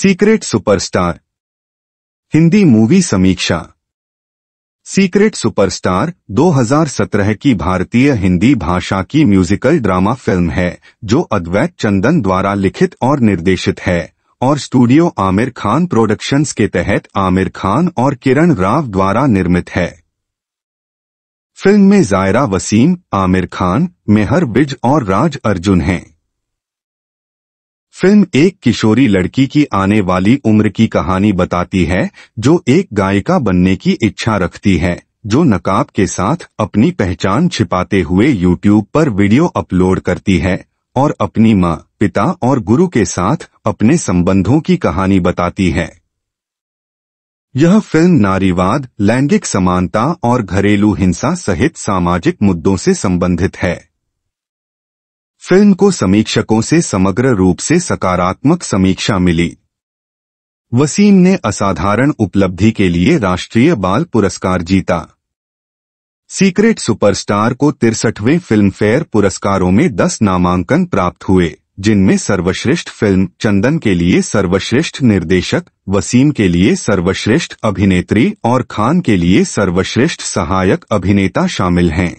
Secret superstar Hindi movie समीक्षा secret superstar 2017 की भारतीय हिंदी भाषा की म्यूजिकल ड्रामा फिल्म है जो अद्वैत चंदन द्वारा लिखित और निर्देशित है और स्टूडियो आमिर खान प्रोडक्शंस के तहत आमिर खान और किरण राव द्वारा निर्मित है फिल्म में जायरा वसीम आमिर खान मेहर बिज और राज अर्जुन हैं फिल्म एक किशोरी लड़की की आने वाली उम्र की कहानी बताती है जो एक गायिका बनने की इच्छा रखती है जो नकाब के साथ अपनी पहचान छिपाते हुए यूट्यूब पर वीडियो अपलोड करती है और अपनी माँ पिता और गुरु के साथ अपने संबंधों की कहानी बताती है यह फिल्म नारीवाद लैंगिक समानता और घरेलू हिंसा सहित सामाजिक मुद्दों से संबंधित है फिल्म को समीक्षकों से समग्र रूप से सकारात्मक समीक्षा मिली वसीम ने असाधारण उपलब्धि के लिए राष्ट्रीय बाल पुरस्कार जीता सीक्रेट सुपरस्टार को तिरसठवें फिल्मफेयर पुरस्कारों में 10 नामांकन प्राप्त हुए जिनमें सर्वश्रेष्ठ फिल्म चंदन के लिए सर्वश्रेष्ठ निर्देशक वसीम के लिए सर्वश्रेष्ठ अभिनेत्री और खान के लिए सर्वश्रेष्ठ सहायक अभिनेता शामिल हैं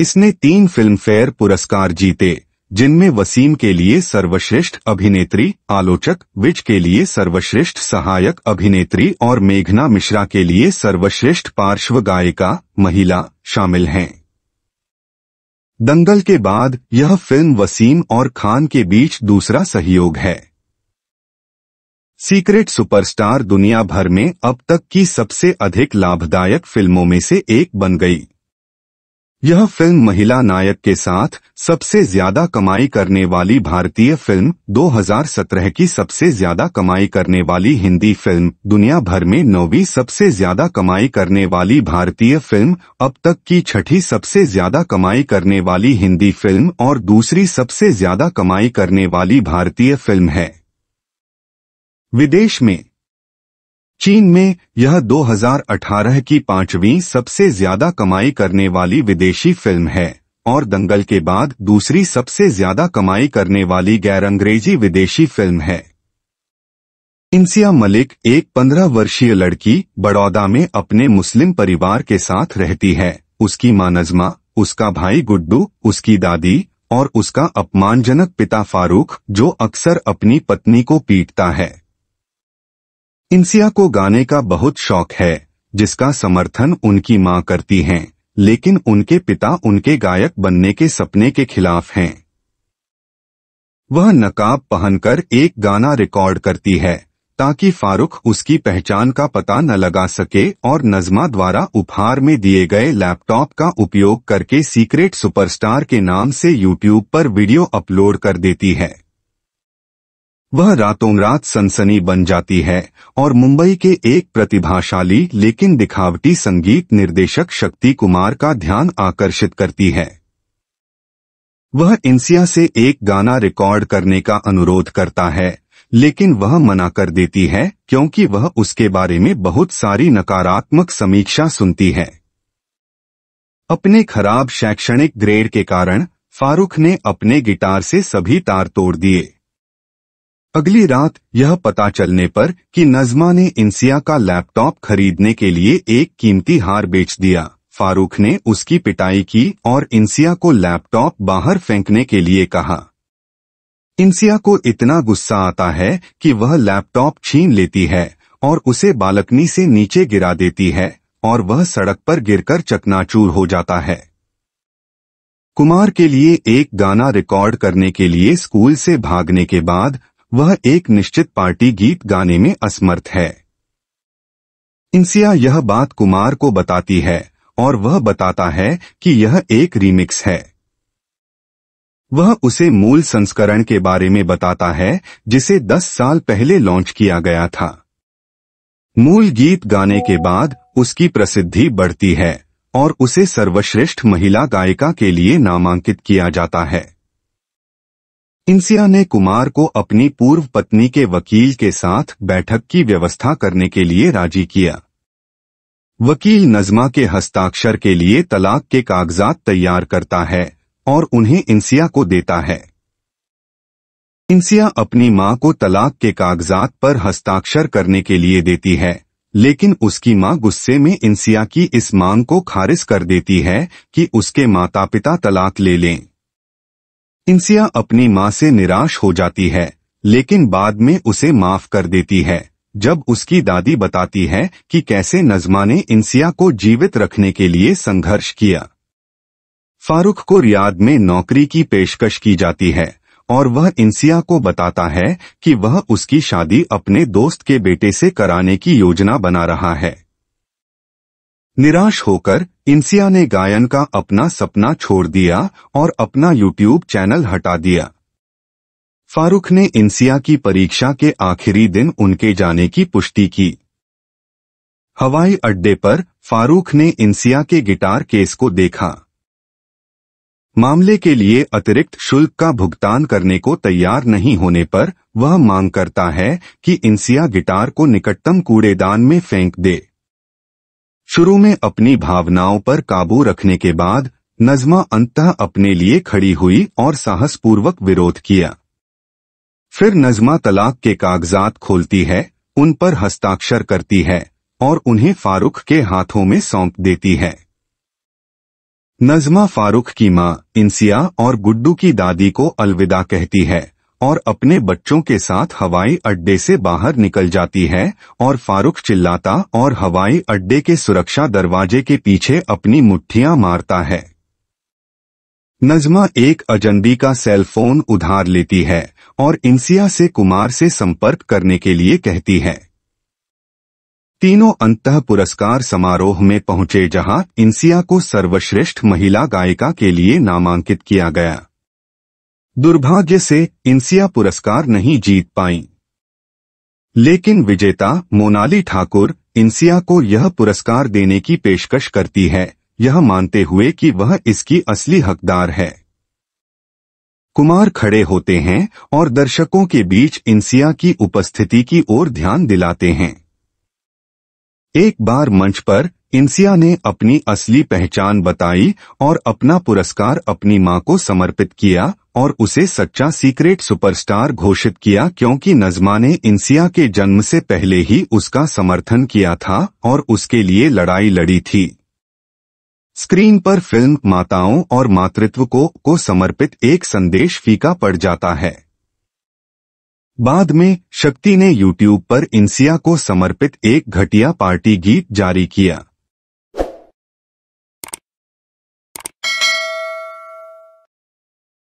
इसने तीन फिल्म फेयर पुरस्कार जीते जिनमें वसीम के लिए सर्वश्रेष्ठ अभिनेत्री आलोचक विच के लिए सर्वश्रेष्ठ सहायक अभिनेत्री और मेघना मिश्रा के लिए सर्वश्रेष्ठ पार्श्व गायिका महिला शामिल हैं दंगल के बाद यह फिल्म वसीम और खान के बीच दूसरा सहयोग है सीक्रेट सुपरस्टार दुनिया भर में अब तक की सबसे अधिक लाभदायक फिल्मों में से एक बन गई यह फिल्म महिला नायक के साथ सबसे ज्यादा कमाई करने वाली भारतीय फिल्म 2017 की सबसे ज्यादा कमाई करने वाली हिंदी फिल्म दुनिया भर में नौवीं सबसे ज्यादा कमाई करने वाली भारतीय फिल्म अब तक की छठी सबसे ज्यादा कमाई करने वाली हिंदी फिल्म और दूसरी सबसे ज्यादा कमाई करने वाली भारतीय फिल्म है विदेश में चीन में यह 2018 की पांचवी सबसे ज्यादा कमाई करने वाली विदेशी फिल्म है और दंगल के बाद दूसरी सबसे ज्यादा कमाई करने वाली गैर अंग्रेजी विदेशी फिल्म है इंसिया मलिक एक पंद्रह वर्षीय लड़की बड़ौदा में अपने मुस्लिम परिवार के साथ रहती है उसकी मानजमा उसका भाई गुड्डू उसकी दादी और उसका अपमानजनक पिता फारूक जो अक्सर अपनी पत्नी को पीटता है इंसिया को गाने का बहुत शौक है जिसका समर्थन उनकी मां करती हैं, लेकिन उनके पिता उनके गायक बनने के सपने के खिलाफ हैं। वह नकाब पहनकर एक गाना रिकॉर्ड करती है ताकि फारूख उसकी पहचान का पता न लगा सके और नजमा द्वारा उपहार में दिए गए लैपटॉप का उपयोग करके सीक्रेट सुपरस्टार के नाम से यूट्यूब पर वीडियो अपलोड कर देती है वह रातों रात सनसनी बन जाती है और मुंबई के एक प्रतिभाशाली लेकिन दिखावटी संगीत निर्देशक शक्ति कुमार का ध्यान आकर्षित करती है वह इंसिया से एक गाना रिकॉर्ड करने का अनुरोध करता है लेकिन वह मना कर देती है क्योंकि वह उसके बारे में बहुत सारी नकारात्मक समीक्षा सुनती है अपने खराब शैक्षणिक ग्रेड के कारण फारूख ने अपने गिटार से सभी तार तोड़ दिए अगली रात यह पता चलने पर कि नजमा ने इंसिया का लैपटॉप खरीदने के लिए एक कीमती हार बेच दिया फारूक ने उसकी पिटाई की और इंसिया को लैपटॉप बाहर फेंकने के लिए कहा इंसिया को इतना गुस्सा आता है कि वह लैपटॉप छीन लेती है और उसे बालकनी से नीचे गिरा देती है और वह सड़क पर गिरकर चकनाचूर हो जाता है कुमार के लिए एक गाना रिकॉर्ड करने के लिए स्कूल से भागने के बाद वह एक निश्चित पार्टी गीत गाने में असमर्थ है इंसिया यह बात कुमार को बताती है और वह बताता है कि यह एक रीमिक्स है वह उसे मूल संस्करण के बारे में बताता है जिसे 10 साल पहले लॉन्च किया गया था मूल गीत गाने के बाद उसकी प्रसिद्धि बढ़ती है और उसे सर्वश्रेष्ठ महिला गायिका के लिए नामांकित किया जाता है इंसिया ने कुमार को अपनी पूर्व पत्नी के वकील के साथ बैठक की व्यवस्था करने के लिए राजी किया वकील नजमा के हस्ताक्षर के लिए तलाक के कागजात तैयार करता है और उन्हें इंसिया को देता है इंसिया अपनी मां को तलाक के कागजात पर हस्ताक्षर करने के लिए देती है लेकिन उसकी मां गुस्से में इंसिया की इस मांग को खारिज कर देती है कि उसके माता पिता तलाक ले लें इंसिया अपनी माँ से निराश हो जाती है लेकिन बाद में उसे माफ कर देती है जब उसकी दादी बताती है कि कैसे नजमा ने इंसिया को जीवित रखने के लिए संघर्ष किया फारूक को रियाद में नौकरी की पेशकश की जाती है और वह इंसिया को बताता है कि वह उसकी शादी अपने दोस्त के बेटे से कराने की योजना बना रहा है निराश होकर इंसिया ने गायन का अपना सपना छोड़ दिया और अपना यूट्यूब चैनल हटा दिया फारूख ने इंसिया की परीक्षा के आखिरी दिन उनके जाने की पुष्टि की हवाई अड्डे पर फारूख ने इंसिया के गिटार केस को देखा मामले के लिए अतिरिक्त शुल्क का भुगतान करने को तैयार नहीं होने पर वह मांग करता है कि इंसिया गिटार को निकटतम कूड़ेदान में फेंक दे शुरू में अपनी भावनाओं पर काबू रखने के बाद नजमा अंत अपने लिए खड़ी हुई और साहसपूर्वक विरोध किया फिर नजमा तलाक के कागजात खोलती है उन पर हस्ताक्षर करती है और उन्हें फारूख के हाथों में सौंप देती है नजमा फारूख की मां इंसिया और गुड्डू की दादी को अलविदा कहती है और अपने बच्चों के साथ हवाई अड्डे से बाहर निकल जाती है और फारूक चिल्लाता और हवाई अड्डे के सुरक्षा दरवाजे के पीछे अपनी मुट्ठियां मारता है नजमा एक अजनबी का सेलफोन उधार लेती है और इंसिया से कुमार से संपर्क करने के लिए कहती है तीनों अंत पुरस्कार समारोह में पहुंचे जहां इंसिया को सर्वश्रेष्ठ महिला गायिका के लिए नामांकित किया गया दुर्भाग्य से इंसिया पुरस्कार नहीं जीत पाई लेकिन विजेता मोनाली ठाकुर इंसिया को यह पुरस्कार देने की पेशकश करती है यह मानते हुए कि वह इसकी असली हकदार है कुमार खड़े होते हैं और दर्शकों के बीच इंसिया की उपस्थिति की ओर ध्यान दिलाते हैं एक बार मंच पर इंसिया ने अपनी असली पहचान बताई और अपना पुरस्कार अपनी मां को समर्पित किया और उसे सच्चा सीक्रेट सुपरस्टार घोषित किया क्योंकि नजमा ने इंसिया के जन्म से पहले ही उसका समर्थन किया था और उसके लिए लड़ाई लड़ी थी स्क्रीन पर फिल्म माताओं और मातृत्व को को समर्पित एक संदेश फीका पड़ जाता है बाद में शक्ति ने यूट्यूब पर इंसिया को समर्पित एक घटिया पार्टी गीत जारी किया